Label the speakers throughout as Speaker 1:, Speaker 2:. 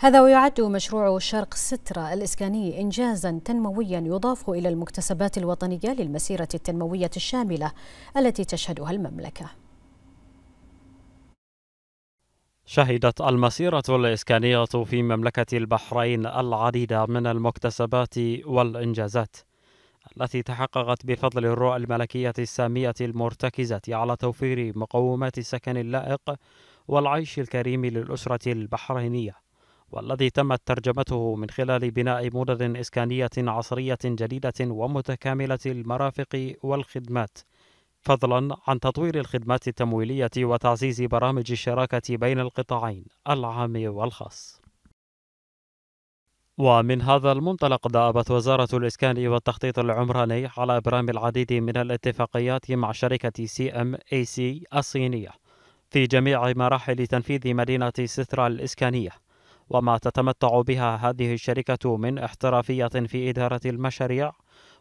Speaker 1: هذا ويعد مشروع شرق سترة الإسكاني إنجازا تنمويا يضاف إلى المكتسبات الوطنية للمسيرة التنموية الشاملة التي تشهدها المملكة
Speaker 2: شهدت المسيرة الإسكانية في مملكة البحرين العديد من المكتسبات والإنجازات التي تحققت بفضل الرؤى الملكية السامية المرتكزة على توفير مقومات السكن اللائق والعيش الكريم للأسرة البحرينية والذي تمت ترجمته من خلال بناء مدن إسكانية عصرية جديدة ومتكاملة المرافق والخدمات فضلا عن تطوير الخدمات التمويلية وتعزيز برامج الشراكة بين القطاعين العام والخاص ومن هذا المنطلق دأبت وزارة الإسكان والتخطيط العمراني على إبرام العديد من الاتفاقيات مع شركة سي ام اي سي الصينية في جميع مراحل تنفيذ مدينة سترا الإسكانية وما تتمتع بها هذه الشركة من احترافية في إدارة المشاريع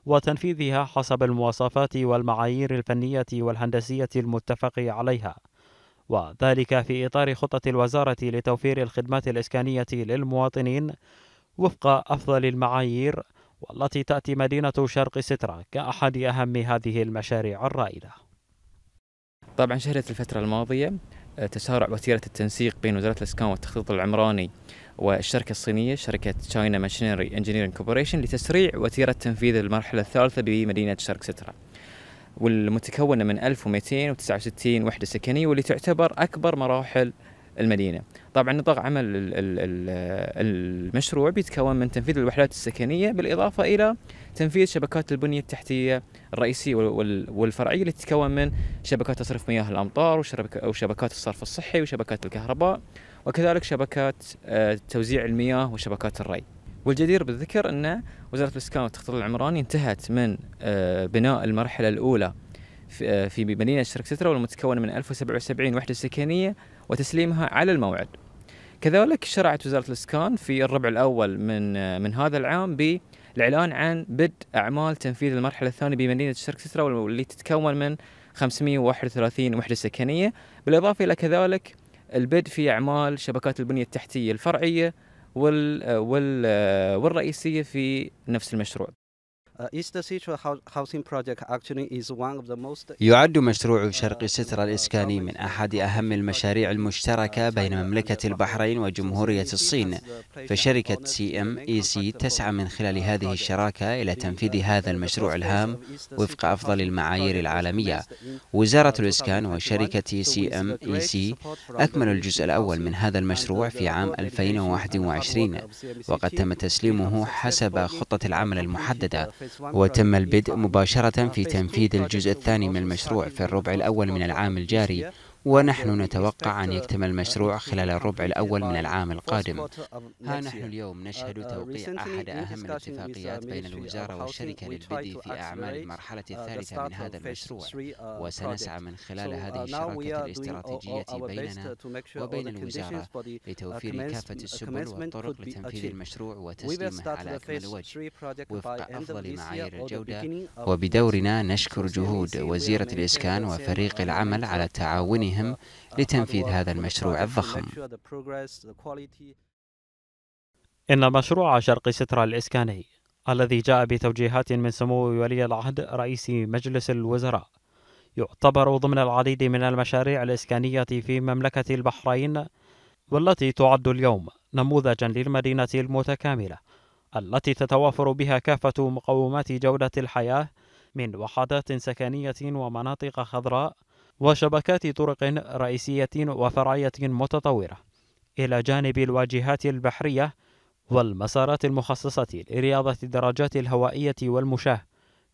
Speaker 2: وتنفيذها حسب المواصفات والمعايير الفنية والهندسية المتفق عليها وذلك في إطار خطة الوزارة لتوفير الخدمات الإسكانية للمواطنين وفق أفضل المعايير والتي تأتي مدينة شرق سترة كأحد أهم هذه المشاريع الرائدة
Speaker 1: طبعا شهدت الفترة الماضية تسارع وتيره التنسيق بين وزاره الاسكان والتخطيط العمراني والشركه الصينيه شركه تشاينا ماشينري انجينيرنج كوربوريشن لتسريع وتيره تنفيذ المرحله الثالثه بمدينه شرق سترة والمتكونه من 1269 وحده سكنيه واللي تعتبر اكبر مراحل المدينة طبعا نطاق عمل المشروع بيتكون من تنفيذ الوحدات السكنية بالإضافة إلى تنفيذ شبكات البنية التحتية الرئيسية والفرعية اللي تتكون من شبكات تصريف مياه الأمطار وشبكات الصرف الصحي وشبكات الكهرباء وكذلك شبكات آه، توزيع المياه وشبكات الري والجدير بالذكر أن وزارة الإسكان والتخطيط العمراني انتهت من آه، بناء المرحلة الأولى آه، في مدينة شرق سترة والمتكونة من 1077 وحدة سكنية وتسليمها على الموعد كذلك شرعت وزارة الإسكان في الربع الأول من من هذا العام بالإعلان عن بدء أعمال تنفيذ المرحلة الثانية بمدينة الشرق سترة واللي تتكون من 531 وحدة سكنية بالإضافة إلى كذلك البدء في أعمال شبكات البنية التحتية الفرعية وال والرئيسية في نفس المشروع
Speaker 3: Uh, يعد مشروع شرق uh, سترة الإسكاني من أحد أهم المشاريع المشتركة uh, بين مملكة البحرين وجمهورية الصين فشركة سي ام اي سي تسعى من خلال هذه الشراكة إلى تنفيذ هذا المشروع الهام وفق أفضل المعايير العالمية وزارة الإسكان وشركة سي ام اي سي أكملوا الجزء الأول من هذا المشروع في عام 2021 وقد تم تسليمه حسب خطة العمل المحددة وتم البدء مباشرة في تنفيذ الجزء الثاني من المشروع في الربع الأول من العام الجاري ونحن نتوقع أن يكتمل المشروع خلال الربع الأول من العام القادم ها نحن اليوم نشهد توقيع أحد أهم الاتفاقيات بين الوزارة والشركة للبدء في أعمال المرحلة الثالثة من هذا المشروع وسنسعى من خلال هذه الشراكة الاستراتيجية بيننا وبين الوزارة لتوفير كافة السبل والطرق لتنفيذ المشروع وتسليمه على أكمل وجه وفق أفضل معايير الجودة وبدورنا نشكر جهود وزيرة الإسكان وفريق
Speaker 2: العمل على تعاونها جهودهم لتنفيذ هذا المشروع الضخم إن مشروع شرق سترة الإسكاني الذي جاء بتوجيهات من سمو ولي العهد رئيس مجلس الوزراء يعتبر ضمن العديد من المشاريع الإسكانية في مملكة البحرين والتي تعد اليوم نموذجا للمدينة المتكاملة التي تتوافر بها كافة مقومات جودة الحياة من وحدات سكنية ومناطق خضراء وشبكات طرق رئيسية وفرعية متطورة إلى جانب الواجهات البحرية والمسارات المخصصة لرياضة الدراجات الهوائية والمشاة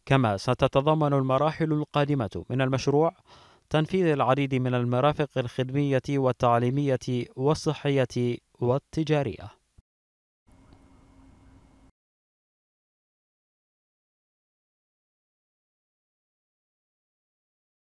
Speaker 2: كما ستتضمن المراحل القادمة من المشروع تنفيذ العديد من المرافق الخدمية والتعليمية والصحية والتجارية